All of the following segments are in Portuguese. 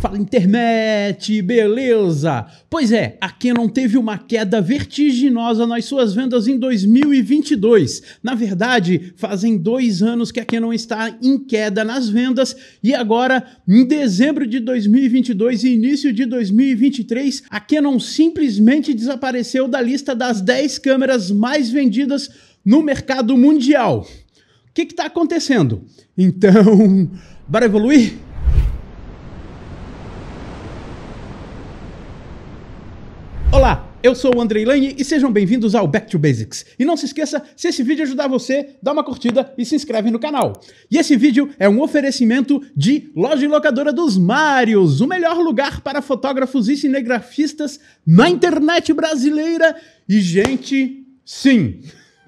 Fala internet, beleza? Pois é, a Canon teve uma queda vertiginosa nas suas vendas em 2022. Na verdade, fazem dois anos que a Canon está em queda nas vendas e agora, em dezembro de 2022 e início de 2023, a Canon simplesmente desapareceu da lista das 10 câmeras mais vendidas no mercado mundial. O que está acontecendo? Então, bora evoluir? Olá, eu sou o Andrei Lane e sejam bem-vindos ao Back to Basics. E não se esqueça, se esse vídeo ajudar você, dá uma curtida e se inscreve no canal. E esse vídeo é um oferecimento de Loja e Locadora dos Marios, o melhor lugar para fotógrafos e cinegrafistas na internet brasileira. E gente, sim,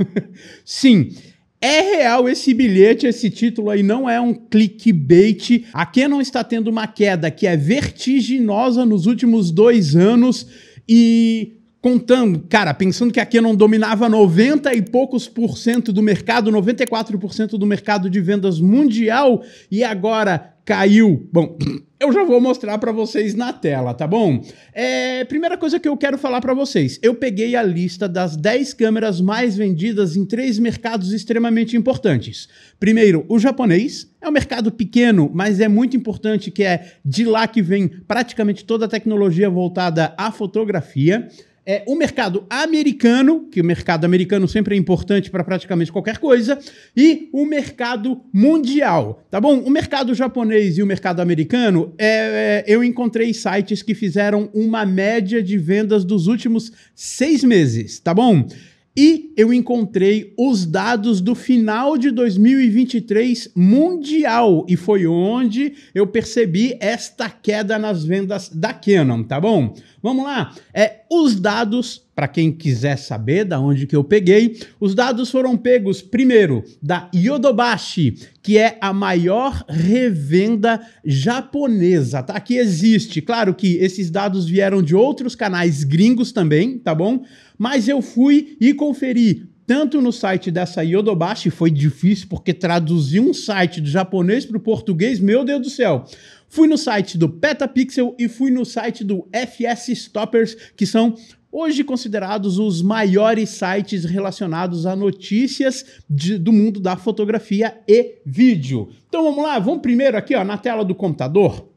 sim, é real esse bilhete, esse título aí não é um clickbait. A Canon está tendo uma queda que é vertiginosa nos últimos dois anos e contando, cara, pensando que a Canon dominava 90 e poucos por cento do mercado, 94% do mercado de vendas mundial e agora caiu. Bom, eu já vou mostrar para vocês na tela, tá bom? É, primeira coisa que eu quero falar para vocês, eu peguei a lista das 10 câmeras mais vendidas em três mercados extremamente importantes. Primeiro, o japonês, é um mercado pequeno, mas é muito importante que é de lá que vem praticamente toda a tecnologia voltada à fotografia é, o mercado americano, que o mercado americano sempre é importante para praticamente qualquer coisa, e o mercado mundial, tá bom? O mercado japonês e o mercado americano, é, é, eu encontrei sites que fizeram uma média de vendas dos últimos seis meses, tá bom? E eu encontrei os dados do final de 2023 mundial e foi onde eu percebi esta queda nas vendas da Canon, tá bom? Vamos lá. É os dados para quem quiser saber da onde que eu peguei, os dados foram pegos primeiro da Yodobashi, que é a maior revenda japonesa, tá? Que existe. Claro que esses dados vieram de outros canais gringos também, tá bom? Mas eu fui e conferi tanto no site dessa Yodobashi, foi difícil porque traduzir um site do japonês para o português, meu Deus do céu. Fui no site do Petapixel e fui no site do FS Stoppers, que são hoje considerados os maiores sites relacionados a notícias de, do mundo da fotografia e vídeo. Então vamos lá, vamos primeiro aqui ó, na tela do computador.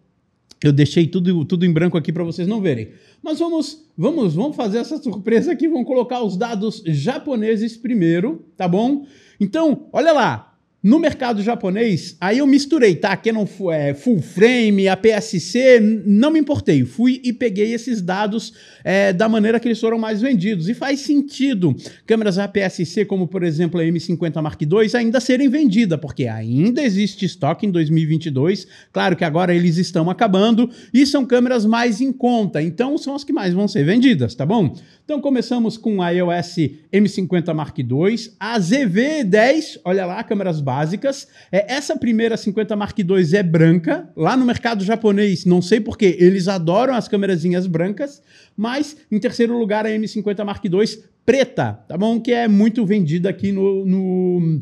Eu deixei tudo, tudo em branco aqui para vocês não verem. Mas vamos, vamos, vamos fazer essa surpresa aqui, vamos colocar os dados japoneses primeiro, tá bom? Então, olha lá, no mercado japonês, aí eu misturei, tá? não é, Full Frame, a PSC, não me importei. Fui e peguei esses dados é, da maneira que eles foram mais vendidos. E faz sentido câmeras APS-C, como por exemplo a M50 Mark II, ainda serem vendidas, porque ainda existe estoque em 2022. Claro que agora eles estão acabando e são câmeras mais em conta. Então são as que mais vão ser vendidas, tá bom? Então começamos com a iOS M50 Mark II, a ZV10, olha lá, câmeras básicas básicas. É, essa primeira 50 Mark II é branca. Lá no mercado japonês, não sei porquê, eles adoram as câmerazinhas brancas. Mas, em terceiro lugar, a M50 Mark II preta, tá bom? Que é muito vendida aqui no, no,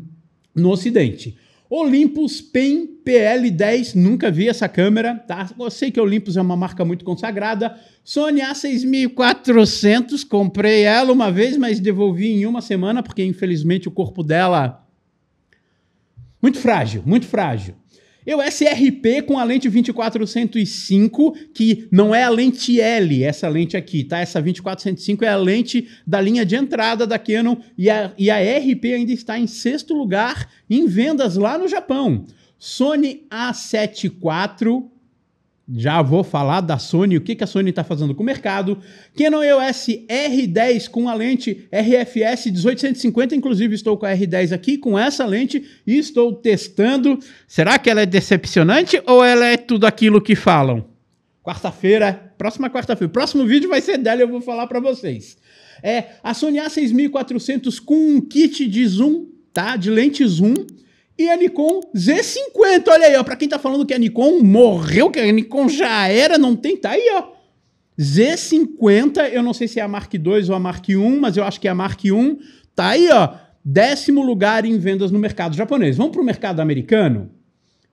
no Ocidente. Olympus PEN PL10, nunca vi essa câmera, tá? Eu sei que Olympus é uma marca muito consagrada. Sony A6400, comprei ela uma vez, mas devolvi em uma semana, porque infelizmente o corpo dela muito frágil, muito frágil. Eu SRP com a lente 2405, que não é a lente L, essa lente aqui, tá? Essa 2405 é a lente da linha de entrada da Canon e a, e a RP ainda está em sexto lugar em vendas lá no Japão. Sony A7 IV já vou falar da Sony, o que, a Sony está fazendo com o mercado. Canon EOS R10 com a lente RFS 1850, inclusive estou com a R10 aqui, com essa lente, e estou testando. Será que ela é decepcionante ou ela é tudo aquilo que falam? Quarta-feira, próxima quarta-feira, próximo vídeo vai ser dela, eu vou falar para vocês. É a Sony A6400 com um kit de zoom, tá? De lente zoom e a Nikon Z50. Olha aí, ó, para quem tá falando que a Nikon morreu, que a Nikon já era, não tem, tá aí, ó. Z50, eu não sei se é a Mark II ou a Mark I, mas eu acho que é a Mark I. Tá aí, ó, décimo lugar em vendas no mercado japonês. Vamos pro mercado americano,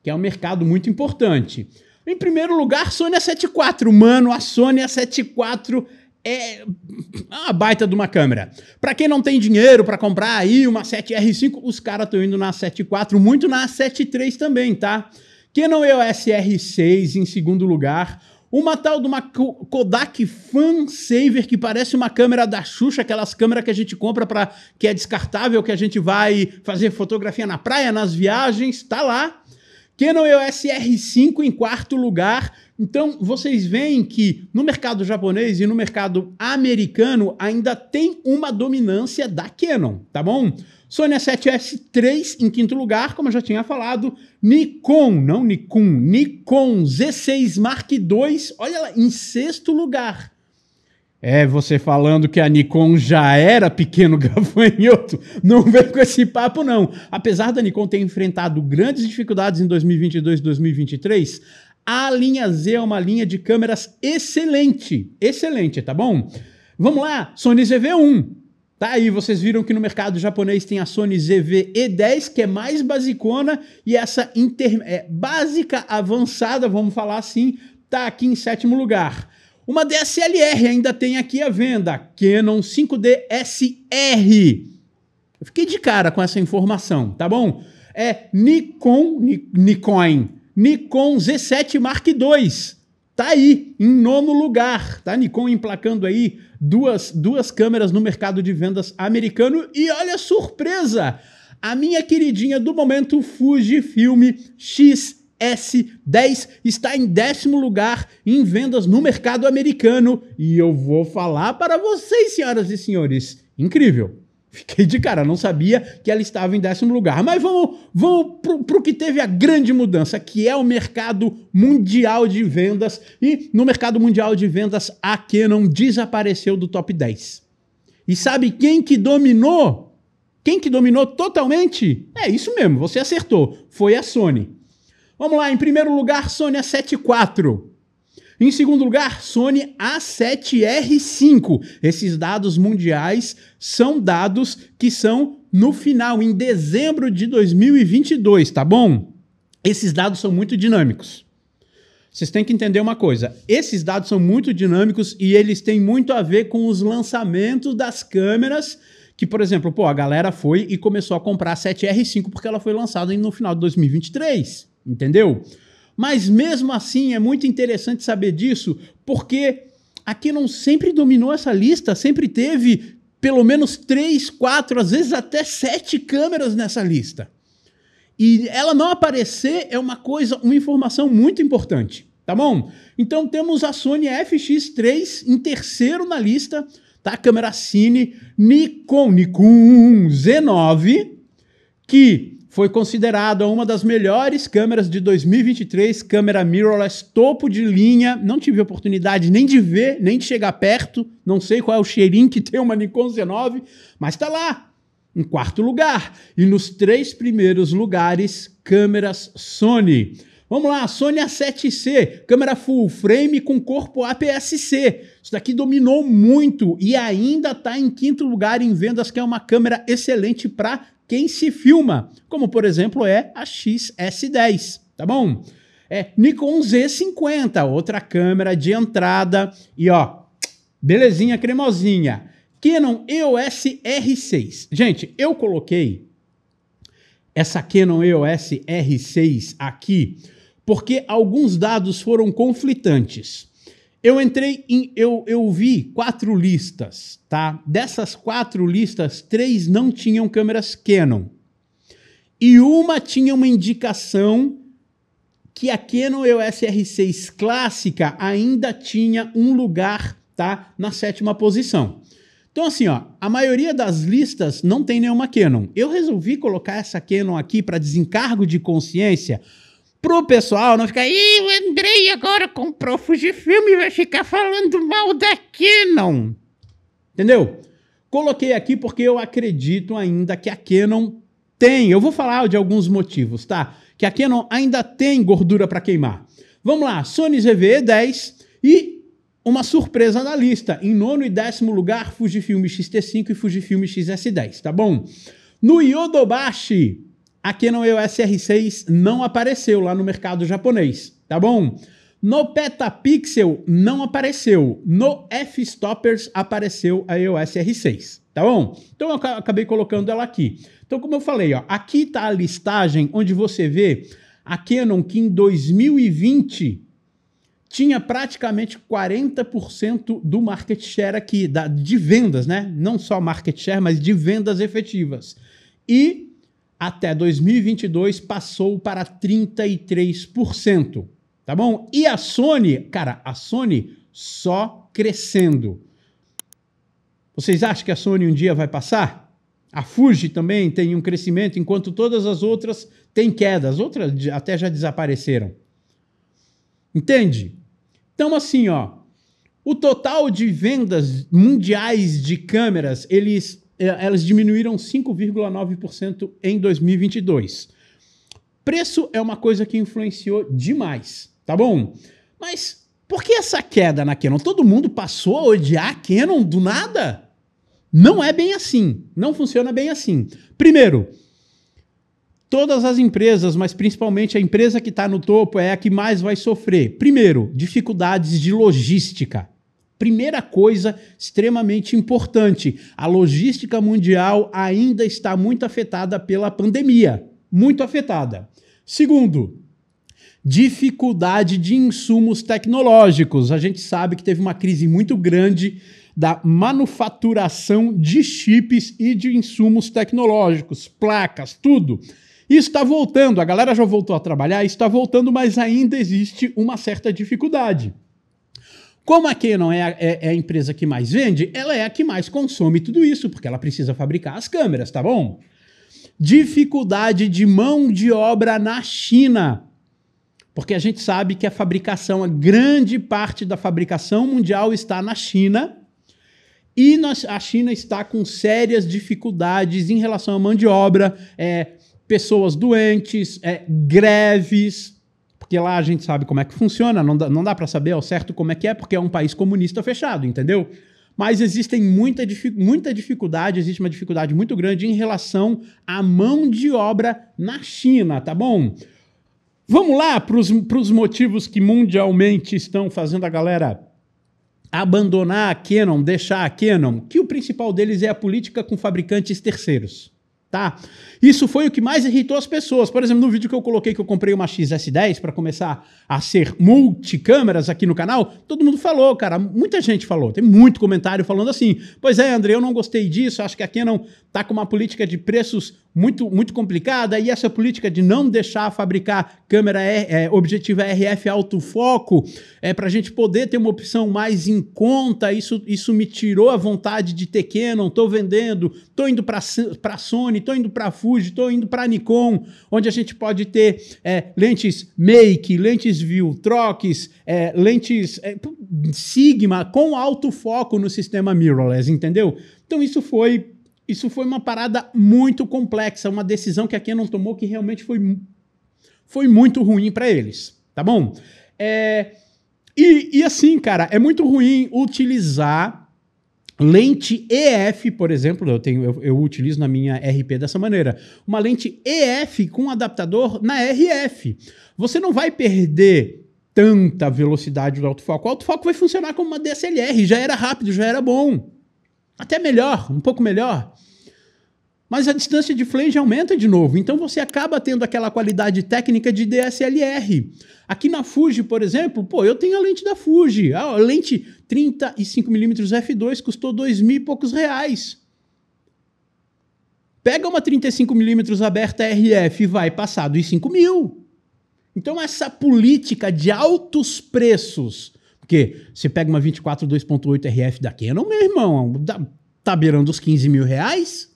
que é um mercado muito importante. Em primeiro lugar, Sony A74. Mano, a Sony A74 é, é uma baita de uma câmera. Para quem não tem dinheiro para comprar aí uma 7R5, os caras estão indo na 7.4, muito na 7.3 também, tá? é o sr 6 em segundo lugar, uma tal de uma Kodak Fansaver que parece uma câmera da Xuxa, aquelas câmeras que a gente compra para que é descartável, que a gente vai fazer fotografia na praia, nas viagens, tá lá. Canon EOS R5 em quarto lugar. Então, vocês veem que no mercado japonês e no mercado americano ainda tem uma dominância da Canon, tá bom? Sony A7S 3 em quinto lugar, como eu já tinha falado. Nikon, não Nikon, Nikon Z6 Mark II, olha lá, em sexto lugar. É, você falando que a Nikon já era pequeno gafanhoto, não vem com esse papo não. Apesar da Nikon ter enfrentado grandes dificuldades em 2022 e 2023, a linha Z é uma linha de câmeras excelente, excelente, tá bom? Vamos lá, Sony ZV-1. Tá aí, vocês viram que no mercado japonês tem a Sony ZV-E10, que é mais basicona, e essa inter... é, básica avançada, vamos falar assim, tá aqui em sétimo lugar. Uma DSLR ainda tem aqui à venda, Canon 5D SR. Eu fiquei de cara com essa informação, tá bom? É Nikon, Nikon, Nikon Z7 Mark II. Tá aí, em nono lugar, tá? Nikon emplacando aí duas, duas câmeras no mercado de vendas americano. E olha a surpresa! A minha queridinha do momento, Fujifilm X S10 está em décimo lugar em vendas no mercado americano e eu vou falar para vocês, senhoras e senhores, incrível. Fiquei de cara, não sabia que ela estava em décimo lugar. Mas vamos, vamos para o que teve a grande mudança, que é o mercado mundial de vendas. E no mercado mundial de vendas, a Canon desapareceu do top 10. E sabe quem que dominou? Quem que dominou totalmente? É isso mesmo, você acertou. Foi a Sony. Vamos lá, em primeiro lugar, Sony A74. Em segundo lugar, Sony A7R5. Esses dados mundiais são dados que são no final, em dezembro de 2022, tá bom? Esses dados são muito dinâmicos. Vocês têm que entender uma coisa: esses dados são muito dinâmicos e eles têm muito a ver com os lançamentos das câmeras. Que, por exemplo, pô, a galera foi e começou a comprar a 7R5 porque ela foi lançada no final de 2023 entendeu? Mas mesmo assim é muito interessante saber disso, porque a não sempre dominou essa lista, sempre teve pelo menos três, quatro, às vezes até sete câmeras nessa lista. E ela não aparecer é uma coisa, uma informação muito importante, tá bom? Então temos a Sony FX3 em terceiro na lista, tá? Câmera Cine Nikon Nikon Z9, que foi considerada uma das melhores câmeras de 2023, câmera mirrorless topo de linha. Não tive oportunidade nem de ver, nem de chegar perto. Não sei qual é o cheirinho que tem uma Nikon Z9, mas está lá, em quarto lugar. E nos três primeiros lugares, câmeras Sony. Vamos lá, Sony A7C, câmera full frame com corpo APS-C. Isso daqui dominou muito e ainda está em quinto lugar em vendas, que é uma câmera excelente para quem se filma, como por exemplo é a XS10, tá bom? É Nikon Z50, outra câmera de entrada e ó, belezinha cremosinha. Canon EOS R6. Gente, eu coloquei essa Canon EOS R6 aqui porque alguns dados foram conflitantes. Eu entrei em. Eu, eu vi quatro listas, tá? Dessas quatro listas, três não tinham câmeras Canon. E uma tinha uma indicação que a Canon EOS R6 clássica ainda tinha um lugar, tá? Na sétima posição. Então, assim, ó, a maioria das listas não tem nenhuma Canon. Eu resolvi colocar essa Canon aqui para desencargo de consciência pro pessoal não ficar, ih, o Andrei agora comprou Fujifilm e vai ficar falando mal da canon Entendeu? Coloquei aqui porque eu acredito ainda que a Canon tem. Eu vou falar de alguns motivos, tá? Que a Canon ainda tem gordura para queimar. Vamos lá, Sony zv 10 e uma surpresa na lista. Em nono e décimo lugar, Fujifilm X-T5 e Fujifilm X-S10, tá bom? No Yodobashi, a Canon EOS R6 não apareceu lá no mercado japonês, tá bom? No Petapixel não apareceu, no F-Stoppers apareceu a EOS R6, tá bom? Então eu acabei colocando ela aqui. Então como eu falei, ó, aqui tá a listagem onde você vê a Canon que em 2020 tinha praticamente 40% do market share aqui, da, de vendas, né? Não só market share, mas de vendas efetivas. E até 2022 passou para 33%, tá bom? E a Sony, cara, a Sony só crescendo. Vocês acham que a Sony um dia vai passar? A Fuji também tem um crescimento, enquanto todas as outras têm queda. As outras até já desapareceram. Entende? Então, assim, ó, o total de vendas mundiais de câmeras, eles é, elas diminuíram 5,9% em 2022. Preço é uma coisa que influenciou demais, tá bom? Mas por que essa queda na Canon? Todo mundo passou a odiar a Canon do nada? Não é bem assim. Não funciona bem assim. Primeiro, todas as empresas, mas principalmente a empresa que está no topo, é a que mais vai sofrer. Primeiro, dificuldades de logística. Primeira coisa extremamente importante: a logística mundial ainda está muito afetada pela pandemia. Muito afetada. Segundo, dificuldade de insumos tecnológicos. A gente sabe que teve uma crise muito grande da manufaturação de chips e de insumos tecnológicos, placas, tudo. Isso está voltando, a galera já voltou a trabalhar, está voltando, mas ainda existe uma certa dificuldade. Como a Canon é a, é, é a, empresa que mais vende, ela é a que mais consome tudo isso, porque ela precisa fabricar as câmeras, tá bom? Dificuldade de mão de obra na China. Porque a gente sabe que a fabricação, a grande parte da fabricação mundial está na China. E nós, a China está com sérias dificuldades em relação à mão de obra, é, pessoas doentes, é, greves, porque lá a gente sabe como é que funciona, não dá, não dá para saber ao certo como é que é, porque é um país comunista fechado, entendeu? Mas existem muita, muita dificuldade, existe uma dificuldade muito grande em relação à mão de obra na China, tá bom? Vamos lá para os motivos que mundialmente estão fazendo a galera abandonar a Canon, deixar a Canon, que o principal deles é a política com fabricantes terceiros tá? Isso foi o que mais irritou as pessoas. Por exemplo, no vídeo que eu coloquei que eu comprei uma XS10 para começar a ser multicâmeras aqui no canal, todo mundo falou, cara, muita gente falou. Tem muito comentário falando assim: "Pois é, André, eu não gostei disso, acho que a não tá com uma política de preços muito, muito complicada e essa política de não deixar fabricar câmera é, objetiva RF foco é, para a gente poder ter uma opção mais em conta, isso, isso me tirou a vontade de ter Canon, estou vendendo, estou indo para a Sony, estou indo para a Fuji, estou indo para a Nikon, onde a gente pode ter é, lentes make, lentes view, troques, é, lentes é, sigma com alto foco no sistema mirrorless, entendeu? Então isso foi isso foi uma parada muito complexa, uma decisão que a Canon tomou que realmente foi, foi muito ruim para eles, tá bom? É, e, e assim, cara, é muito ruim utilizar lente EF, por exemplo, eu, tenho, eu, eu, utilizo na minha RP dessa maneira, uma lente EF com adaptador na RF. Você não vai perder tanta velocidade do autofoco. O autofoco vai funcionar como uma DSLR, já era rápido, já era bom até melhor, um pouco melhor. Mas a distância de flange aumenta de novo, então você acaba tendo aquela qualidade técnica de DSLR. Aqui na Fuji, por exemplo, pô, eu tenho a lente da Fuji, ah, a lente 35mm f2 custou dois mil e poucos reais. Pega uma 35mm aberta RF e vai passar dos 5 mil. Então essa política de altos preços porque você pega uma 24 2.8 RF da Canon, meu irmão, tá, tá beirando os 15 mil reais.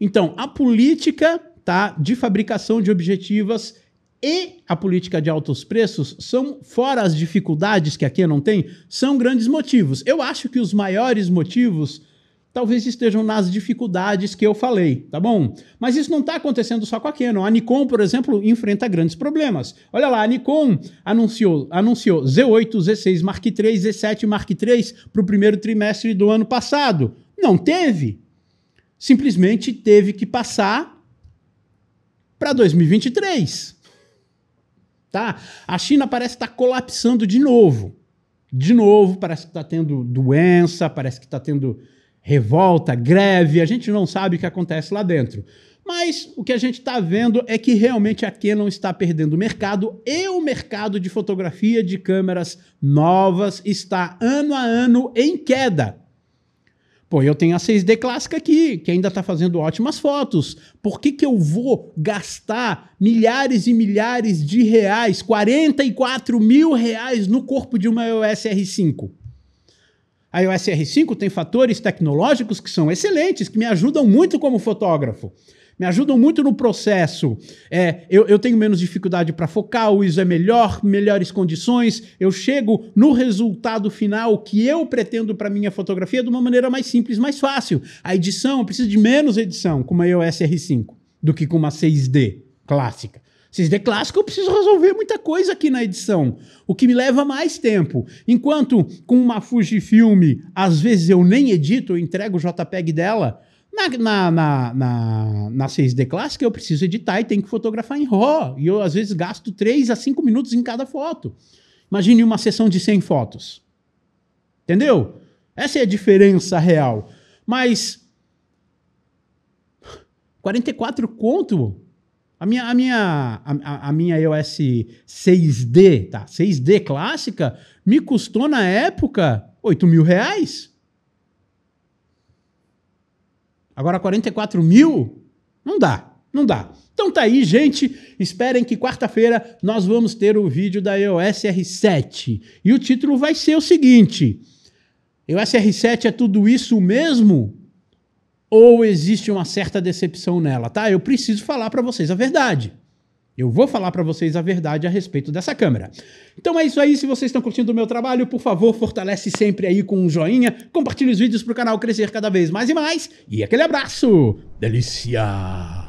Então, a política tá, de fabricação de objetivas e a política de altos preços são, fora as dificuldades que a Canon tem, são grandes motivos. Eu acho que os maiores motivos talvez estejam nas dificuldades que eu falei, tá bom? Mas isso não está acontecendo só com a Canon. A Nikon, por exemplo, enfrenta grandes problemas. Olha lá, a Nikon anunciou, anunciou Z8, Z6 Mark III, Z7 Mark III para o primeiro trimestre do ano passado. Não teve. Simplesmente teve que passar para 2023. Tá? A China parece estar tá colapsando de novo. De novo, parece que está tendo doença, parece que está tendo revolta, greve, a gente não sabe o que acontece lá dentro. Mas o que a gente está vendo é que realmente a Canon está perdendo o mercado e o mercado de fotografia de câmeras novas está ano a ano em queda. Pô, eu tenho a 6D clássica aqui, que ainda está fazendo ótimas fotos. Por que, que eu vou gastar milhares e milhares de reais, 44 mil reais no corpo de uma EOS R5? A iOS R5 tem fatores tecnológicos que são excelentes, que me ajudam muito como fotógrafo me ajudam muito no processo. É, eu, eu tenho menos dificuldade para focar, o ISO é melhor, melhores condições, eu chego no resultado final que eu pretendo para minha fotografia de uma maneira mais simples, mais fácil. A edição, eu preciso de menos edição com uma iOS R5 do que com uma 6D clássica. 6D clássico eu preciso resolver muita coisa aqui na edição, o que me leva mais tempo. Enquanto com uma Fujifilm, às vezes eu nem edito, eu entrego o JPEG dela, na, na, na, na, na 6D clássica eu preciso editar e tenho que fotografar em RAW. E eu às vezes gasto 3 a 5 minutos em cada foto. Imagine uma sessão de 100 fotos. Entendeu? Essa é a diferença real. Mas 44 conto a minha, a minha, a, a, minha iOS 6D, tá? 6D clássica, me custou na época 8 mil reais. Agora 44 mil? Não dá, não dá. Então tá aí, gente. Esperem que quarta-feira nós vamos ter o vídeo da iOS R7. E o título vai ser o seguinte: iOS R7 é tudo isso mesmo? ou existe uma certa decepção nela, tá? Eu preciso falar para vocês a verdade. Eu vou falar para vocês a verdade a respeito dessa câmera. Então é isso aí, se vocês estão curtindo o meu trabalho, por favor, fortalece sempre aí com um joinha, compartilhe os vídeos para o canal crescer cada vez mais e mais, e aquele abraço! Delícia!